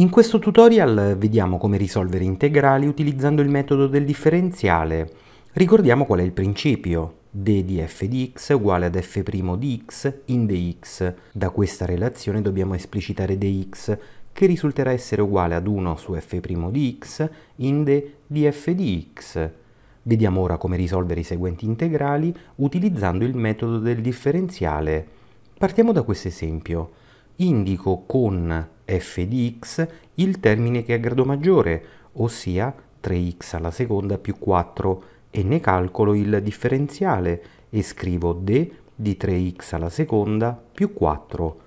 In questo tutorial vediamo come risolvere integrali utilizzando il metodo del differenziale. Ricordiamo qual è il principio. d di f di x uguale ad f' di x in dx. Da questa relazione dobbiamo esplicitare dx, che risulterà essere uguale ad 1 su f' di x in d di f di x. Vediamo ora come risolvere i seguenti integrali utilizzando il metodo del differenziale. Partiamo da questo esempio. Indico con f di x il termine che ha grado maggiore, ossia 3x alla seconda più 4, e ne calcolo il differenziale e scrivo d di 3x alla seconda più 4.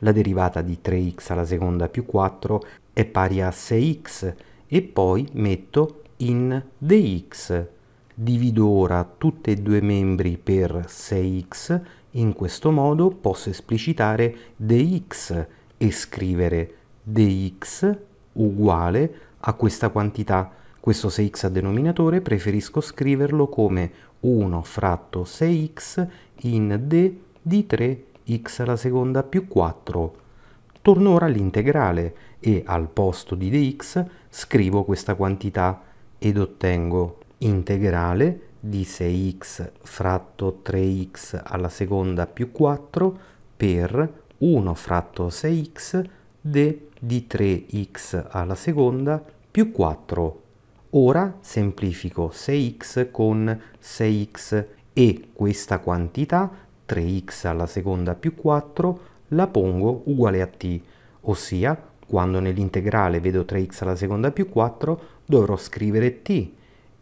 La derivata di 3x alla seconda più 4 è pari a 6x e poi metto in dx. Divido ora tutti e due i membri per 6x, in questo modo posso esplicitare dx e scrivere dx uguale a questa quantità. Questo 6x a denominatore preferisco scriverlo come 1 fratto 6x in d di 3x alla seconda più 4. Torno ora all'integrale e al posto di dx scrivo questa quantità ed ottengo integrale di 6x fratto 3x alla seconda più 4 per 1 fratto 6x d di 3x alla seconda più 4. Ora semplifico 6x con 6x e questa quantità 3x alla seconda più 4 la pongo uguale a t, ossia quando nell'integrale vedo 3x alla seconda più 4 dovrò scrivere t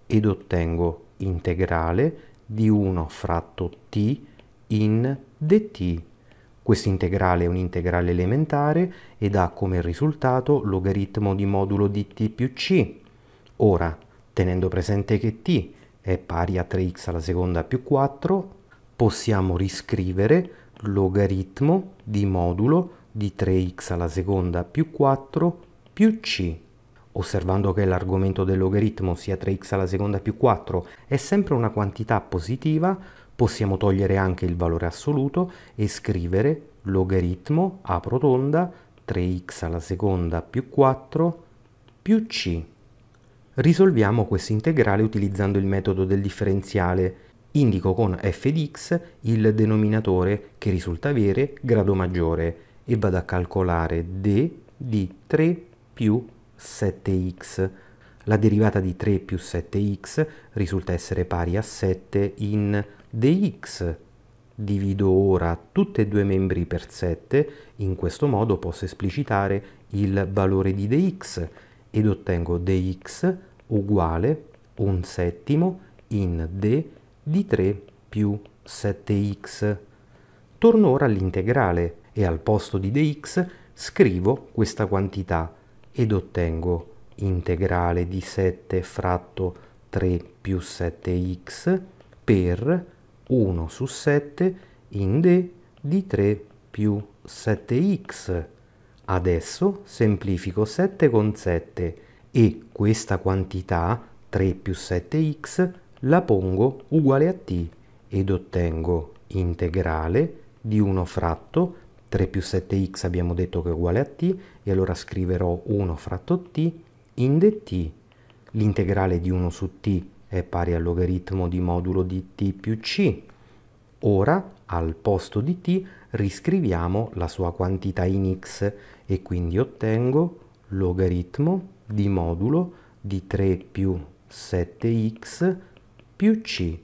ed ottengo integrale di 1 fratto t in dt questo integrale è un integrale elementare ed ha come risultato logaritmo di modulo di t più c. Ora, tenendo presente che t è pari a 3x alla seconda più 4, possiamo riscrivere logaritmo di modulo di 3x alla seconda più 4 più c. Osservando che l'argomento del logaritmo sia 3x alla seconda più 4 è sempre una quantità positiva, Possiamo togliere anche il valore assoluto e scrivere logaritmo a rotonda 3x alla seconda più 4 più c. Risolviamo questo integrale utilizzando il metodo del differenziale. Indico con f di x il denominatore che risulta avere grado maggiore e vado a calcolare d di 3 più 7x. La derivata di 3 più 7x risulta essere pari a 7 in dx divido ora tutte e due i membri per 7, in questo modo posso esplicitare il valore di dx ed ottengo dx uguale un settimo in d di 3 più 7x. Torno ora all'integrale e al posto di dx scrivo questa quantità ed ottengo integrale di 7 fratto 3 più 7x per 1 su 7 in D di 3 più 7x. Adesso semplifico 7 con 7 e questa quantità, 3 più 7x, la pongo uguale a t ed ottengo integrale di 1 fratto 3 più 7x abbiamo detto che è uguale a t e allora scriverò 1 fratto t in dt. L'integrale di 1 su t è pari al logaritmo di modulo di t più c. Ora, al posto di t, riscriviamo la sua quantità in x e quindi ottengo logaritmo di modulo di 3 più 7x più c.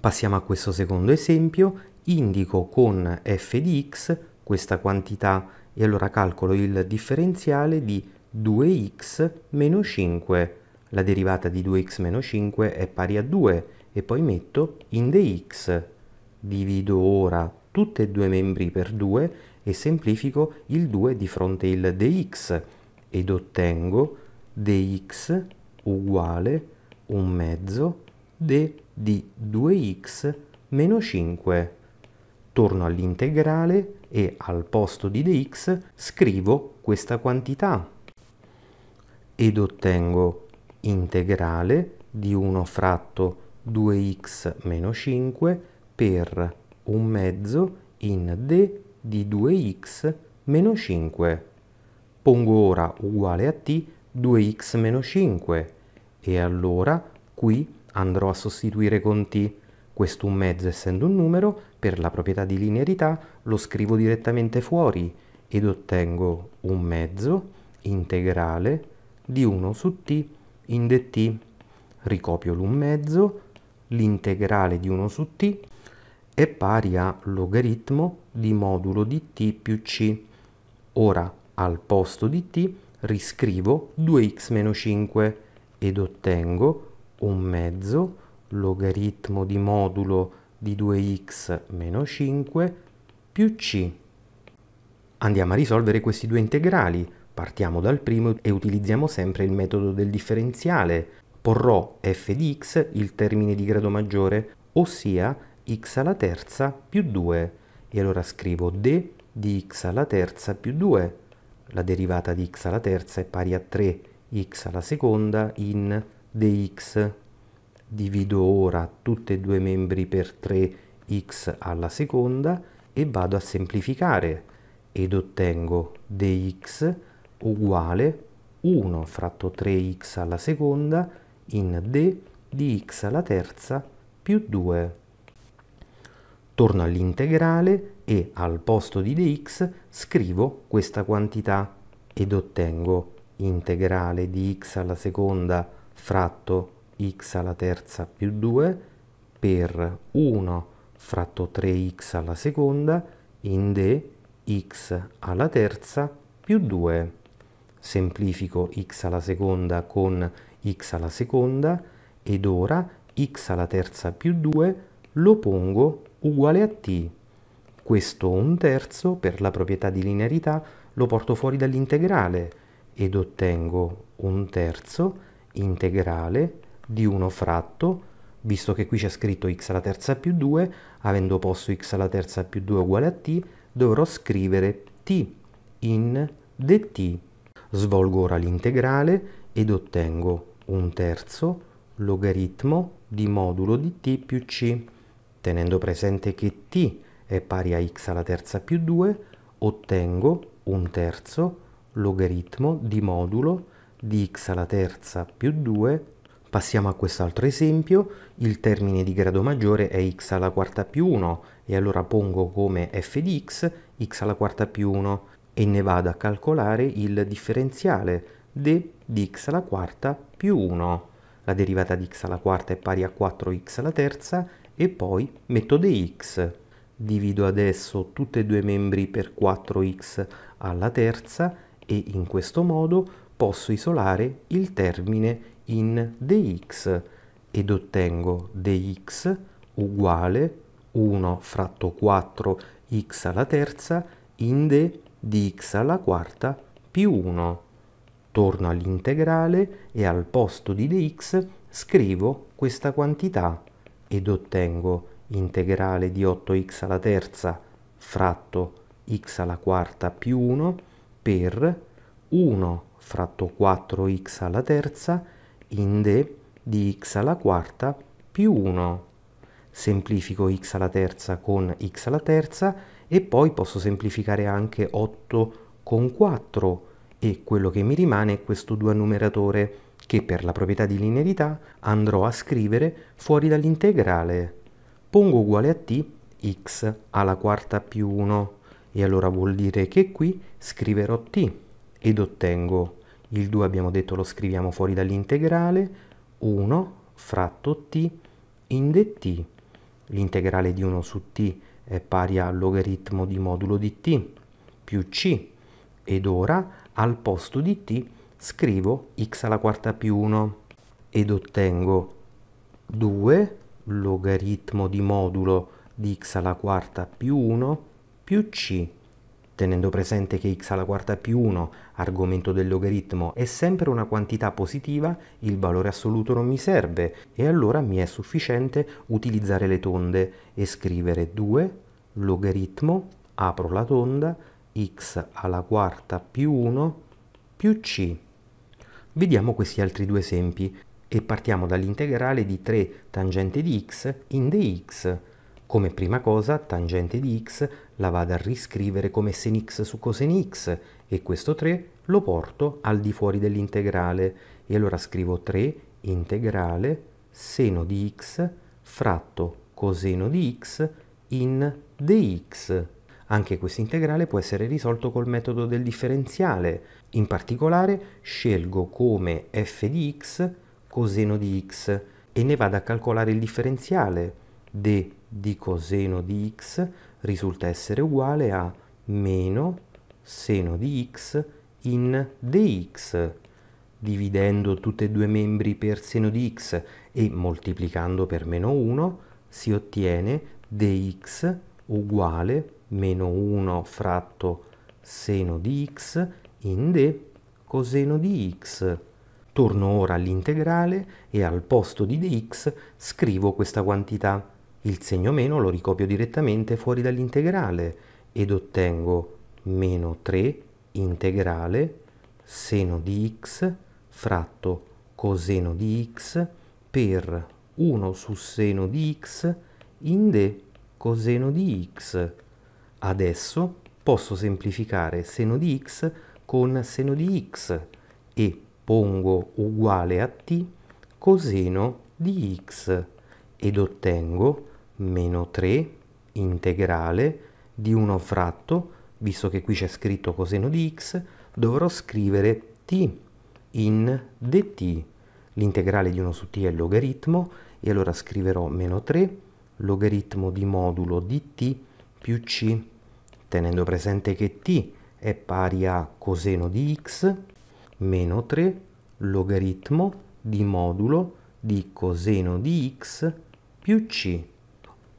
Passiamo a questo secondo esempio, indico con f di x questa quantità e allora calcolo il differenziale di 2x meno 5 la derivata di 2x-5 è pari a 2 e poi metto in dx. Divido ora tutti e due i membri per 2 e semplifico il 2 di fronte il dx ed ottengo dx uguale un mezzo d di 2x meno 5. Torno all'integrale e al posto di dx scrivo questa quantità ed ottengo integrale di 1 fratto 2x meno 5 per un mezzo in d di 2x meno 5. Pongo ora uguale a t 2x meno 5 e allora qui andrò a sostituire con t. Questo un mezzo essendo un numero, per la proprietà di linearità lo scrivo direttamente fuori ed ottengo un mezzo integrale di 1 su t in dt ricopio l'un mezzo, l'integrale di 1 su t è pari a logaritmo di modulo di t più c. Ora al posto di t riscrivo 2x meno 5 ed ottengo un mezzo logaritmo di modulo di 2x meno 5 più c. Andiamo a risolvere questi due integrali. Partiamo dal primo e utilizziamo sempre il metodo del differenziale. Porrò f di x il termine di grado maggiore, ossia x alla terza più 2. E allora scrivo d di x alla terza più 2. La derivata di x alla terza è pari a 3x alla seconda in dx. Divido ora tutti e due i membri per 3x alla seconda e vado a semplificare ed ottengo dx uguale 1 fratto 3x alla seconda in d di x alla terza più 2. Torno all'integrale e al posto di dx scrivo questa quantità ed ottengo integrale di x alla seconda fratto x alla terza più 2 per 1 fratto 3x alla seconda in d x alla terza più 2 semplifico x alla seconda con x alla seconda ed ora x alla terza più 2 lo pongo uguale a t. Questo un terzo per la proprietà di linearità lo porto fuori dall'integrale ed ottengo un terzo integrale di 1 fratto visto che qui c'è scritto x alla terza più 2, avendo posto x alla terza più 2 uguale a t, dovrò scrivere t in dt. Svolgo ora l'integrale ed ottengo un terzo logaritmo di modulo di t più c. Tenendo presente che t è pari a x alla terza più 2, ottengo un terzo logaritmo di modulo di x alla terza più 2. Passiamo a quest'altro esempio, il termine di grado maggiore è x alla quarta più 1 e allora pongo come f di x x alla quarta più 1 e ne vado a calcolare il differenziale d di x alla quarta più 1. La derivata di x alla quarta è pari a 4x alla terza e poi metto dx. Divido adesso tutti e due i membri per 4x alla terza e in questo modo posso isolare il termine in dx ed ottengo dx uguale 1 fratto 4x alla terza in d di x alla quarta più 1. Torno all'integrale e al posto di dx scrivo questa quantità ed ottengo integrale di 8x alla terza fratto x alla quarta più 1 per 1 fratto 4x alla terza in de di x alla quarta più 1. Semplifico x alla terza con x alla terza e poi posso semplificare anche 8 con 4 e quello che mi rimane è questo 2 al numeratore che per la proprietà di linearità andrò a scrivere fuori dall'integrale. Pongo uguale a t x alla quarta più 1 e allora vuol dire che qui scriverò t ed ottengo il 2 abbiamo detto lo scriviamo fuori dall'integrale 1 fratto t in dt. L'integrale di 1 su t è pari al logaritmo di modulo di t più c ed ora al posto di t scrivo x alla quarta più 1 ed ottengo 2 logaritmo di modulo di x alla quarta più 1 più c tenendo presente che x alla quarta più 1, argomento del logaritmo, è sempre una quantità positiva, il valore assoluto non mi serve e allora mi è sufficiente utilizzare le tonde e scrivere 2 logaritmo, apro la tonda, x alla quarta più 1 più c. Vediamo questi altri due esempi e partiamo dall'integrale di 3 tangente di x in dx. Come prima cosa, tangente di x la vado a riscrivere come sen x su cosen x e questo 3 lo porto al di fuori dell'integrale e allora scrivo 3 integrale seno di x fratto coseno di x in dx. Anche questo integrale può essere risolto col metodo del differenziale. In particolare scelgo come f di x coseno di x e ne vado a calcolare il differenziale d di coseno di x risulta essere uguale a meno seno di x in dx, dividendo tutti e due i membri per seno di x e moltiplicando per meno 1 si ottiene dx uguale meno 1 fratto seno di x in d coseno di x. Torno ora all'integrale e al posto di dx scrivo questa quantità. Il segno meno lo ricopio direttamente fuori dall'integrale ed ottengo meno 3 integrale seno di x fratto coseno di x per 1 su seno di x in d coseno di x. Adesso posso semplificare seno di x con seno di x e pongo uguale a t coseno di x ed ottengo meno 3 integrale di 1 fratto, visto che qui c'è scritto coseno di x, dovrò scrivere t in dt. L'integrale di 1 su t è il logaritmo e allora scriverò meno 3 logaritmo di modulo di t più c, tenendo presente che t è pari a coseno di x meno 3 logaritmo di modulo di coseno di x più c.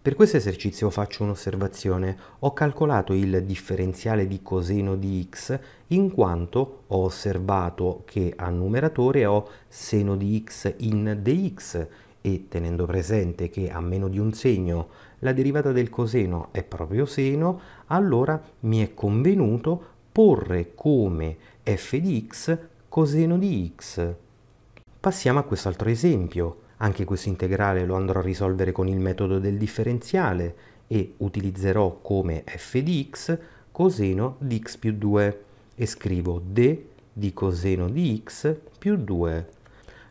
Per questo esercizio faccio un'osservazione. Ho calcolato il differenziale di coseno di x in quanto ho osservato che a numeratore ho seno di x in dx e tenendo presente che a meno di un segno la derivata del coseno è proprio seno, allora mi è convenuto porre come f di x coseno di x. Passiamo a quest'altro esempio anche questo integrale lo andrò a risolvere con il metodo del differenziale e utilizzerò come f di x coseno di x più 2 e scrivo d di coseno di x più 2.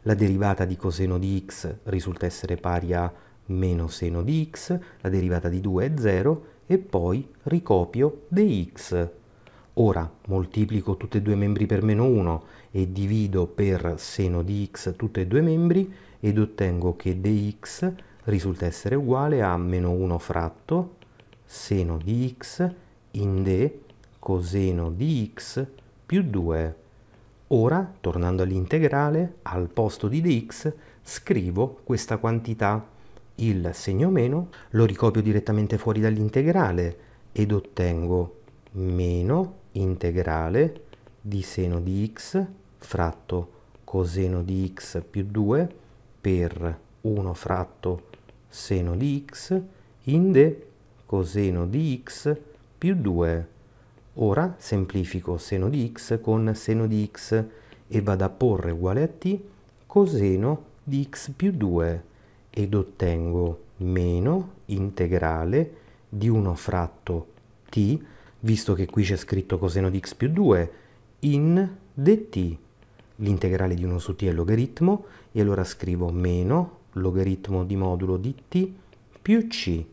La derivata di coseno di x risulta essere pari a meno seno di x, la derivata di 2 è 0 e poi ricopio dx. Ora moltiplico tutti e due i membri per meno 1 e divido per seno di x tutti e due i membri ed ottengo che dx risulta essere uguale a meno 1 fratto seno di x in d coseno di x più 2. Ora, tornando all'integrale, al posto di dx scrivo questa quantità. Il segno meno lo ricopio direttamente fuori dall'integrale ed ottengo meno integrale di seno di x fratto coseno di x più 2 per 1 fratto seno di x inde coseno di x più 2. Ora semplifico seno di x con seno di x e vado a porre uguale a t coseno di x più 2 ed ottengo meno integrale di 1 fratto t, visto che qui c'è scritto coseno di x più 2, in dt. L'integrale di 1 su t è logaritmo e allora scrivo meno logaritmo di modulo di t più c,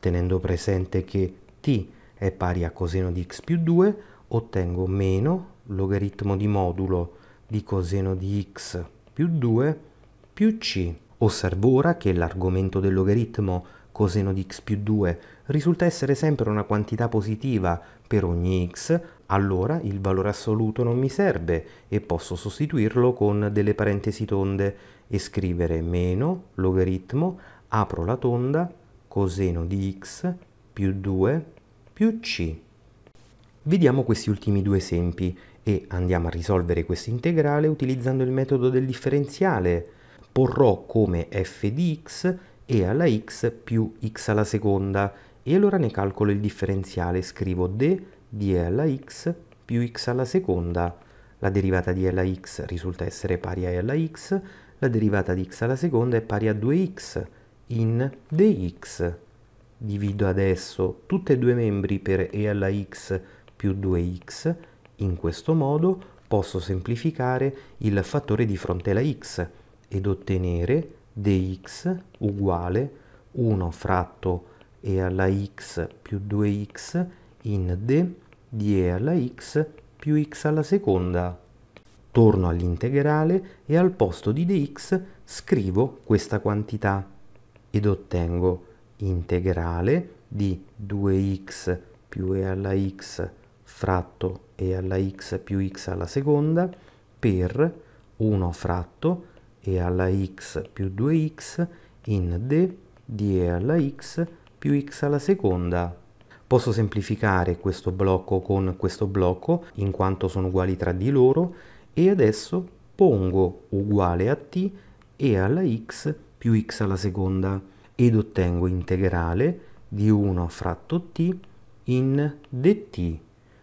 tenendo presente che t è pari a coseno di x più 2, ottengo meno logaritmo di modulo di coseno di x più 2 più c. Osservo ora che l'argomento del logaritmo coseno di x più 2 risulta essere sempre una quantità positiva per ogni x, allora il valore assoluto non mi serve e posso sostituirlo con delle parentesi tonde e scrivere meno logaritmo, apro la tonda, coseno di x più 2 più c. Vediamo questi ultimi due esempi e andiamo a risolvere questo integrale utilizzando il metodo del differenziale. Porrò come f di x e alla x più x alla seconda e allora ne calcolo il differenziale, scrivo d di e alla x più x alla seconda, la derivata di e alla x risulta essere pari a e alla x, la derivata di x alla seconda è pari a 2x in dx. Divido adesso tutti e due i membri per e alla x più 2x, in questo modo posso semplificare il fattore di fronte alla x ed ottenere dx uguale 1 fratto e alla x più 2x in d di e alla x più x alla seconda. Torno all'integrale e al posto di dx scrivo questa quantità ed ottengo integrale di 2x più e alla x fratto e alla x più x alla seconda per 1 fratto e alla x più 2x in d di e alla x più x alla seconda. Posso semplificare questo blocco con questo blocco in quanto sono uguali tra di loro e adesso pongo uguale a t e alla x più x alla seconda ed ottengo integrale di 1 fratto t in dt.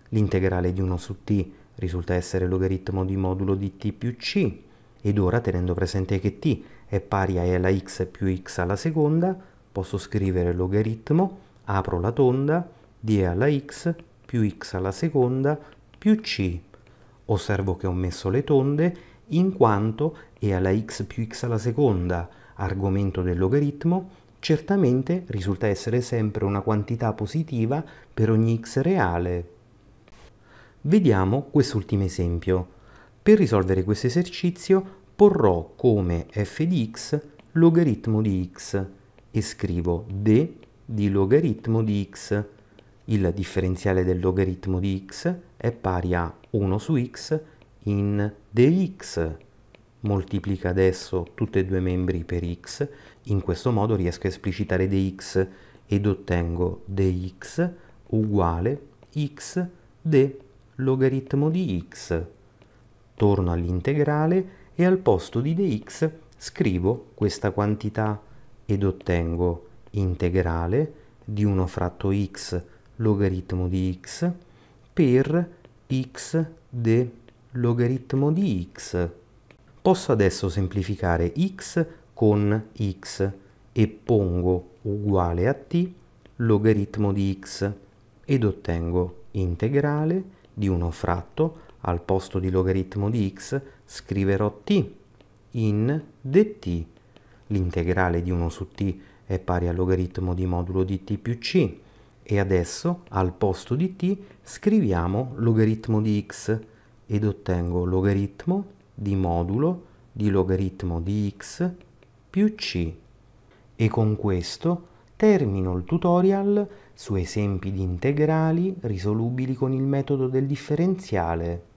L'integrale di 1 su t risulta essere logaritmo di modulo di t più c ed ora tenendo presente che t è pari a e alla x più x alla seconda posso scrivere logaritmo, apro la tonda d alla x più x alla seconda più c. Osservo che ho messo le tonde in quanto e alla x più x alla seconda, argomento del logaritmo, certamente risulta essere sempre una quantità positiva per ogni x reale. Vediamo quest'ultimo esempio. Per risolvere questo esercizio porrò come f di x logaritmo di x e scrivo d di logaritmo di x il differenziale del logaritmo di x è pari a 1 su x in dx. Moltiplica adesso tutti e due i membri per x, in questo modo riesco a esplicitare dx ed ottengo dx uguale x d logaritmo di x. Torno all'integrale e al posto di dx scrivo questa quantità ed ottengo integrale di 1 fratto x logaritmo di x per x del logaritmo di x. Posso adesso semplificare x con x e pongo uguale a t logaritmo di x ed ottengo integrale di 1 fratto al posto di logaritmo di x scriverò t in dt. L'integrale di 1 su t è pari al logaritmo di modulo di t più c e adesso al posto di t scriviamo logaritmo di x ed ottengo logaritmo di modulo di logaritmo di x più c. E con questo termino il tutorial su esempi di integrali risolubili con il metodo del differenziale.